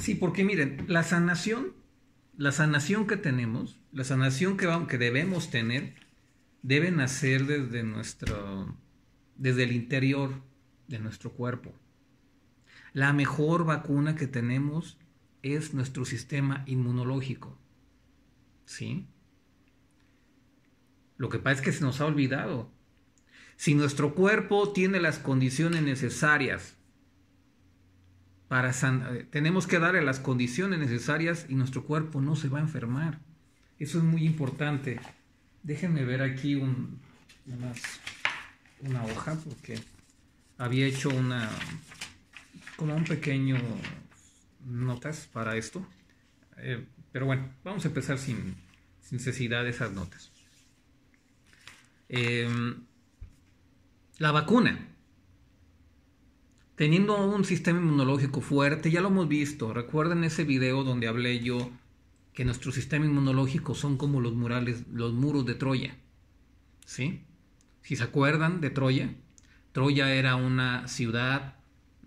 Sí, porque miren, la sanación, la sanación que tenemos, la sanación que, debemos tener, debe nacer desde nuestro, desde el interior de nuestro cuerpo. La mejor vacuna que tenemos es nuestro sistema inmunológico. ¿Sí? Lo que pasa es que se nos ha olvidado. Si nuestro cuerpo tiene las condiciones necesarias eh, tenemos que darle las condiciones necesarias y nuestro cuerpo no se va a enfermar. Eso es muy importante. Déjenme ver aquí un, una hoja porque había hecho una como un pequeño notas para esto. Eh, pero bueno, vamos a empezar sin, necesidad de esas notas. Em, la vacuna teniendo un sistema inmunológico fuerte, ya lo hemos visto, recuerden ese video donde hablé yo que nuestro sistema inmunológico son como los murales, los muros de Troya. ¿Sí? Si se acuerdan de Troya, Troya era una ciudad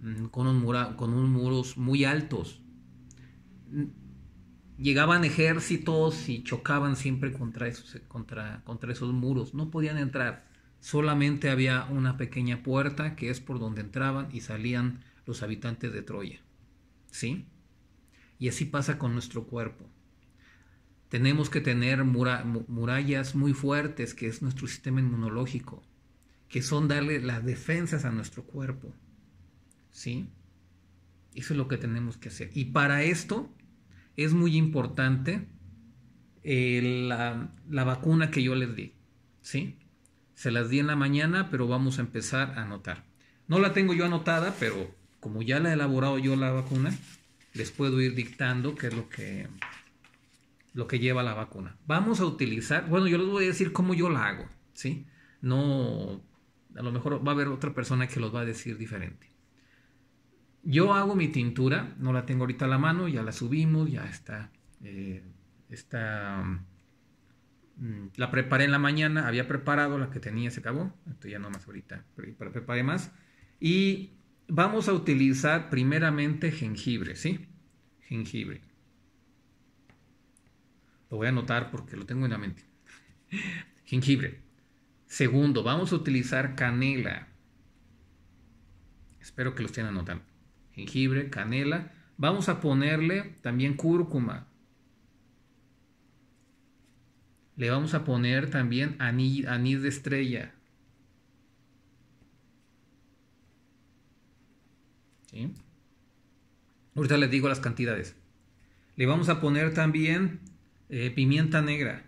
mm, con, un con unos muros muy altos. Llegaban ejércitos y chocaban siempre contra contra, contra esos muros. No podían entrar solamente había una pequeña puerta que es por donde entraban y salían los habitantes de Troya. ¿Sí? Y así pasa con nuestro cuerpo. Tenemos que tener murallas muy fuertes, que es nuestro sistema inmunológico, que son darle las defensas a nuestro cuerpo. ¿Sí? Eso es lo que tenemos que hacer. Y para esto es muy importante eh, la vacuna que yo les di. ¿Sí? Se las di en la mañana, pero vamos a empezar a anotar. No la tengo yo anotada, pero como ya la he elaborado yo la vacuna, les puedo ir dictando qué es lo que, lo que lleva la vacuna. Vamos a utilizar, bueno, yo les voy a decir cómo yo la hago, ¿sí? No, a lo mejor va a haber otra persona que los va a decir diferente. Yo hago mi tintura, no la tengo ahorita a la mano, ya la subimos, ya está, eh, está Mm, la preparé en la mañana, había preparado la que tenía, se acabó. Esto ya más ahorita pero preparé más. Y vamos a utilizar primeramente jengibre, ¿sí? Jengibre. Lo voy a anotar porque lo tengo en la mente. jengibre. Segundo, vamos a utilizar canela. Espero que lo estén anotando. Jengibre, canela. Vamos a ponerle también cúrcuma. Le vamos a poner también anís, de estrella. Ahorita les digo las cantidades. Le vamos a poner también eh, pimienta negra.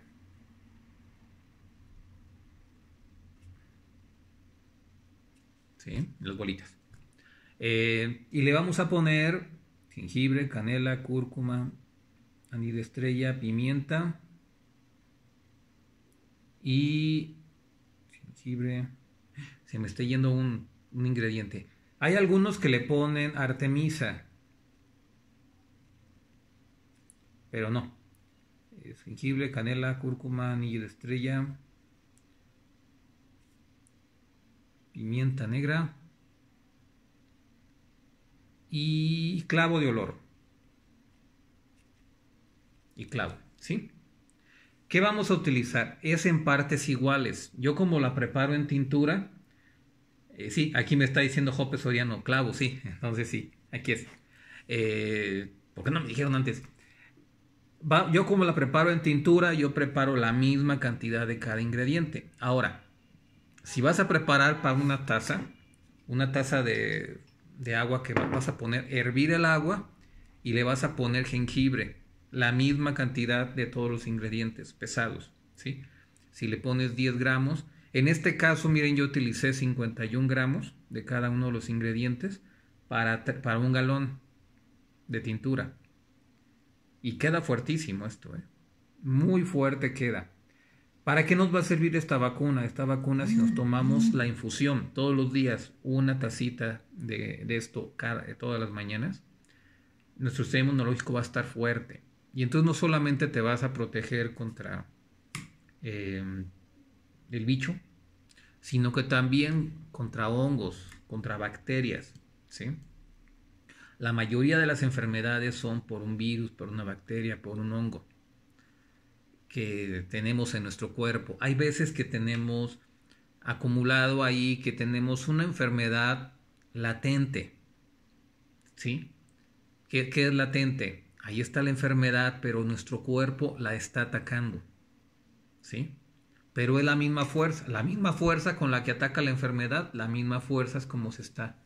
¿Sí? Las bolitas. Eh, y le vamos a poner jengibre, canela, cúrcuma, anís de estrella, pimienta y jengibre. Se me está yendo un, ingrediente. Hay algunos que le ponen artemisa. Pero no. Es canela, cúrcuma, anillo de estrella. Pimienta negra. Y clavo de olor. Y clavo, ¿sí? ¿Qué vamos a utilizar? Es en partes iguales. Yo como la preparo en tintura, eh, sí, aquí me está diciendo Jope Soriano, clavo, sí, entonces sí, aquí es. Eh, ¿Por qué no me dijeron antes? yo como la preparo en tintura, yo preparo la misma cantidad de cada ingrediente. Ahora, si vas a preparar para una taza, una taza de agua que vas a poner, hervir el agua y le vas a poner jengibre la misma cantidad de todos los ingredientes pesados, ¿sí? Si le pones 10 gramos, en este caso, miren, yo utilicé 51 gramos de cada uno de los ingredientes para, un galón de tintura. Y queda fuertísimo esto, ¿eh? Muy fuerte queda. ¿Para qué nos va a servir esta vacuna? Esta vacuna si nos mm. tomamos la infusión todos los días, una tacita de, esto cada, todas las mañanas, nuestro sistema inmunológico va a estar fuerte. Y entonces no solamente te vas a proteger contra em, el bicho, sino que también contra hongos, contra bacterias. ¿sí? La mayoría de las enfermedades son por un virus, por una bacteria, por un hongo que tenemos en nuestro cuerpo. Hay veces que tenemos acumulado ahí que tenemos una enfermedad latente. ¿Sí? ¿Qué, qué es latente? Ahí está la enfermedad, pero nuestro cuerpo la está atacando. ¿Sí? Pero es la misma fuerza, la misma fuerza con la que ataca la enfermedad, la misma fuerza es como se está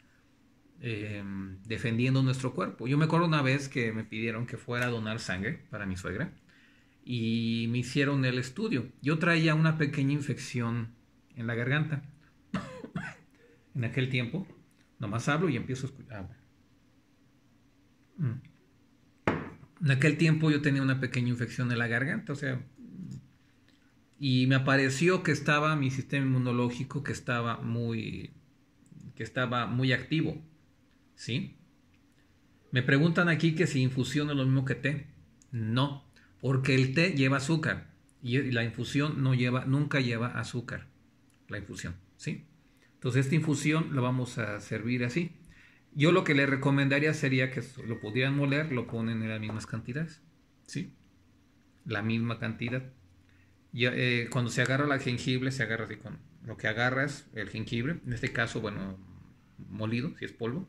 eh, defendiendo nuestro cuerpo. Yo me acuerdo una vez que me pidieron que fuera a donar sangre para mi suegra y me hicieron el estudio. Yo traía una pequeña infección en la garganta. en aquel tiempo, nomás hablo y empiezo a escuchar. Mm. En aquel tiempo yo tenía una pequeña infección en la garganta, o sea, y me apareció que estaba mi sistema inmunológico que estaba muy que estaba muy activo, ¿sí? Me preguntan aquí que si infusión es lo mismo que té. No, porque el té lleva azúcar y la infusión no lleva nunca lleva azúcar, la infusión, ¿sí? Entonces esta infusión la vamos a servir así. Yo lo que le recomendaría sería que lo pudieran moler, lo ponen en las mismas cantidades. ¿Sí? La misma cantidad. Y, eh, cuando se agarra la jengibre, se agarra así con lo que agarras, el jengibre, en este caso, bueno, molido, si es polvo,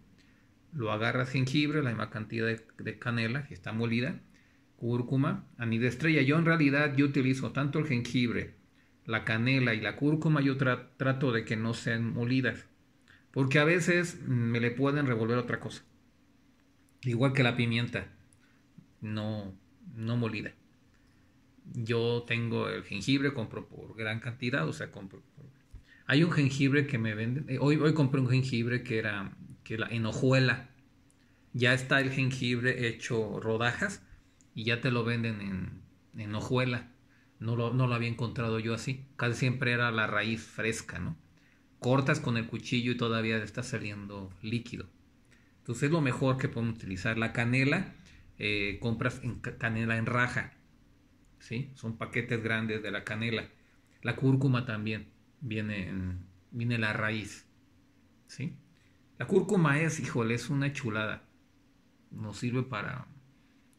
lo agarras jengibre, la misma cantidad de, canela, que está molida, cúrcuma, anís estrella. Yo en realidad yo utilizo tanto el jengibre, la canela y la cúrcuma, yo trato de que no sean molidas porque a veces me le pueden revolver otra cosa. Igual que la pimienta, no, no molida. Yo tengo el jengibre, compro por gran cantidad, o sea, compro. Hay un jengibre que me venden. Eh, hoy, hoy compré un jengibre que era que la enojuela. Ya está el jengibre hecho rodajas y ya te lo venden en, en hojuela. No lo, no lo había encontrado yo así. Casi siempre era la raíz fresca, ¿no? cortas con el cuchillo y todavía está saliendo líquido. Entonces es lo mejor que podemos utilizar. La canela, eh, compras canela en raja. ¿sí? Son paquetes grandes de la canela. La cúrcuma también viene, viene la raíz. ¿sí? La cúrcuma es, híjole, es una chulada. Nos sirve para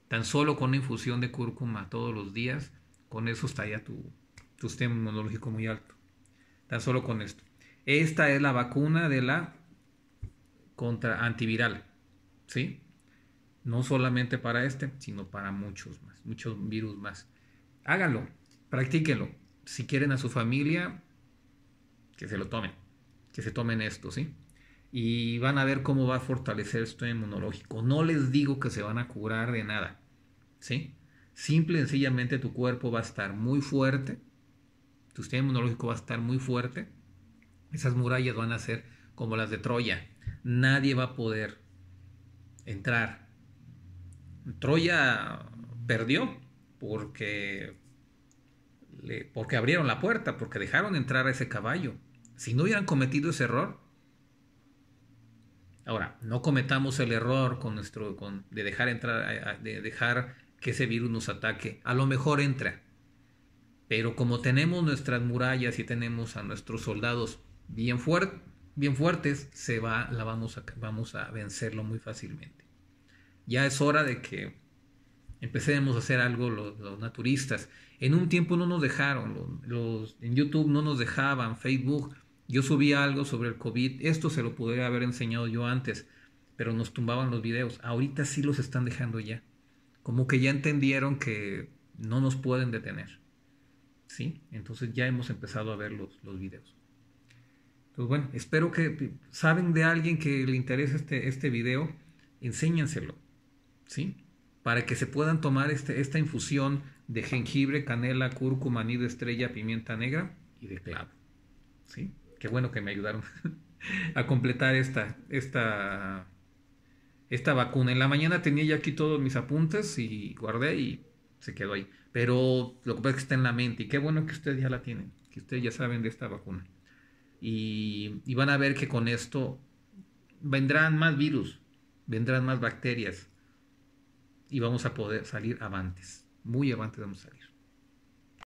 tan solo con infusión de cúrcuma todos los días. Con eso está ya tu, tu sistema inmunológico muy alto. Tan solo con esto. Esta es la vacuna de la contra antiviral, ¿sí? No solamente para este, sino para muchos más, muchos virus más. Háganlo, practíquenlo. Si quieren a su familia, que se lo tomen, que se tomen esto, ¿sí? Y van a ver cómo va a fortalecer esto inmunológico. No les digo que se van a curar de nada, ¿sí? Simple y sencillamente tu cuerpo va a estar muy fuerte, tu sistema inmunológico va a estar muy fuerte esas murallas van a ser como las de Troya. Nadie va a poder entrar. Troya perdió porque, porque abrieron la puerta, porque dejaron entrar a ese caballo. Si no hubieran cometido ese error. Ahora, no cometamos el error con nuestro, de dejar entrar, de dejar que ese virus nos ataque. A lo mejor entra. Pero como tenemos nuestras murallas y tenemos a nuestros soldados bien, bien fuertes, se va, la vamos a, vamos a vencerlo muy fácilmente. Ya es hora de que empecemos a hacer algo los, naturistas. En un tiempo no nos dejaron, los, en YouTube no nos dejaban, Facebook. Yo subí algo sobre el COVID, esto se lo podría haber enseñado yo antes, pero nos tumbaban los videos. Ahorita sí los están dejando ya. Como que ya entendieron que no nos pueden detener. ¿Sí? Entonces ya hemos empezado a ver los, los videos. Pues bueno, espero que saben de alguien que le interese este, este video, enséñenselo, ¿sí? Para que se puedan tomar este, esta infusión de jengibre, canela, cúrcuma, nido estrella, pimienta negra y de clavo, ¿sí? Qué bueno que me ayudaron a completar esta, esta, esta vacuna. En la mañana tenía ya aquí todos mis apuntes y guardé y se quedó ahí. Pero lo que pasa es que está en la mente y qué bueno que ustedes ya la tienen, que ustedes ya saben de esta vacuna y, van a ver que con esto vendrán más virus, vendrán más bacterias y vamos a poder salir avantes, muy avantes vamos a salir.